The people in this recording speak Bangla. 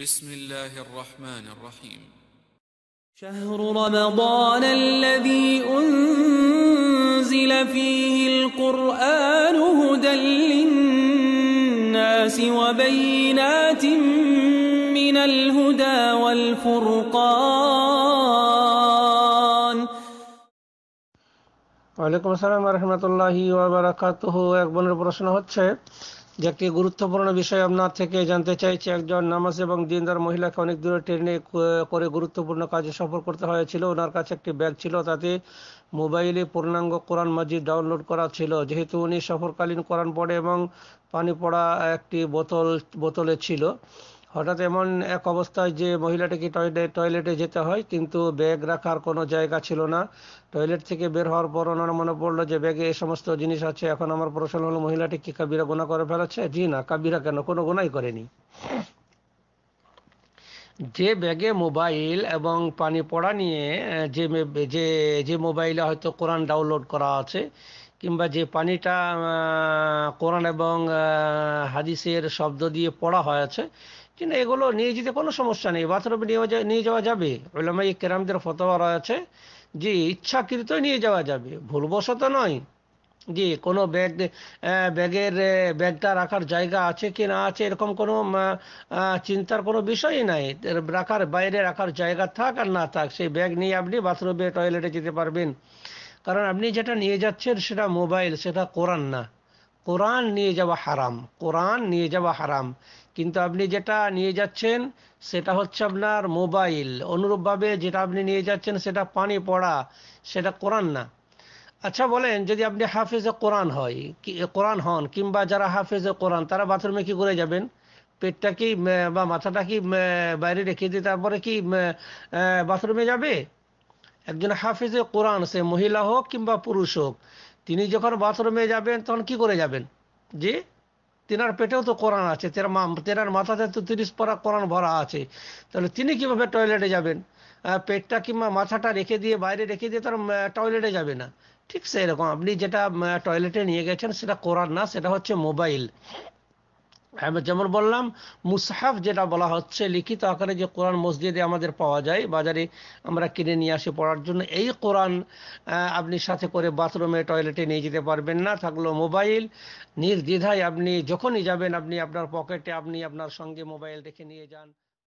بسم الله الرحمن الرحيم شهر رمضان الذي أنزل فيه القرآن هدى للناس وبينات من الهدى والفرقان وعليكم السلام ورحمة الله وبركاته এক বোনের প্রশ্ন যে একটি গুরুত্বপূর্ণ বিষয় আপনার থেকে জানতে চাইছি একজন নামাজ এবং দিনদার মহিলাকে অনেক দূরে ট্রেনে করে গুরুত্বপূর্ণ কাজে সফর করতে হয়েছিল ওনার কাছে একটি ব্যাগ ছিল তাতে মোবাইলে পূর্ণাঙ্গ কোরআন মাজিদ ডাউনলোড করা ছিল যেহেতু উনি সফরকালীন কোরআন পড়ে এবং পানি পড়া একটি বোতল বোতলে ছিল হঠাৎ এমন এক অবস্থায় যে মহিলাটিকে টয়লেটে যেতে হয় কিন্তু ব্যাগ রাখার কোনো জায়গা ছিল না টয়লেট থেকে বের হওয়ার পর ওনার মনে পড়লো যে ব্যাগে এই সমস্ত জিনিস আছে এখন আমার প্রশ্ন হলো মহিলাটি কি কাবিরা গোনা করে ফেলেছে জি না কাবিরা কেন কোনো গোনাই করেনি যে ব্যাগে মোবাইল এবং পানি পড়া নিয়ে যে যে যে মোবাইলে হয়তো কোরআন ডাউনলোড করা আছে কিংবা যে পানিটা কোরআন এবং হাদিসের শব্দ দিয়ে পড়া হয়েছে কিন্তু এগুলো নিয়ে যেতে কোনো সমস্যা নেই বাথরুমে নিয়ে নিয়ে যাওয়া যাবে ওলামাই কেরামদের ফতোয়া রয়েছে যে ইচ্ছাকৃত নিয়ে যাওয়া যাবে ভুলবশত নয় যে কোনো ব্যাগ ব্যাগের ব্যাগটা রাখার জায়গা আছে কি না আছে এরকম কোনো চিন্তার কোনো বিষয়ই নাই রাখার বাইরে রাখার জায়গা থাক আর না থাক সেই ব্যাগ নিয়ে আপনি বাথরুমে টয়লেটে যেতে পারবেন কারণ আপনি যেটা নিয়ে যাচ্ছেন সেটা মোবাইল সেটা কোরআন না কোরআন নিয়ে যাওয়া হারাম কোরআন নিয়ে যাওয়া হারাম কিন্তু আপনি যেটা নিয়ে যাচ্ছেন সেটা হচ্ছে আপনার মোবাইল অনুরূপভাবে যেটা আপনি নিয়ে যাচ্ছেন সেটা পানি পড়া সেটা কোরআন না আচ্ছা বলেন যদি আপনি হাফেজে কোরআন হয় কোরআন হন কিংবা যারা হাফেজে কোরআন তারা বাথরুমে কি করে যাবেন পেটটা কি বা মাথাটা কি বাইরে রেখে দিয়ে তারপরে কি বাথরুমে যাবে একজন হাফিজে কোরআন সে মহিলা হোক কিংবা পুরুষ হোক তিনি যখন বাথরুমে যাবেন তখন কি করে যাবেন যে তেনার পেটেও তো কোরআন আছে তেনার মা তেনার মাথাতে তো তিরিশ পরা কোরআন ভরা আছে তাহলে তিনি কিভাবে টয়লেটে যাবেন পেটটা কিংবা মাথাটা রেখে দিয়ে বাইরে রেখে দিয়ে তার টয়লেটে যাবে না ঠিক সেরকম আপনি যেটা টয়লেটে নিয়ে গেছেন সেটা কোরআন না সেটা হচ্ছে মোবাইল হ্যাঁ, আমি যেমন বললাম মুসাহাফ যেটা বলা হচ্ছে লিখিত আকারে যে কোরআন মসজিদে আমাদের পাওয়া যায় বাজারে আমরা কিনে নিয়ে আসি পড়ার জন্য এই কোরআন আপনি সাথে করে বাথরুমে টয়লেটে নিয়ে যেতে পারবেন না থাকলো মোবাইল নির্দ্বিধায় আপনি যখনই যাবেন আপনি আপনার পকেটে আপনি আপনার সঙ্গে মোবাইল রেখে নিয়ে যান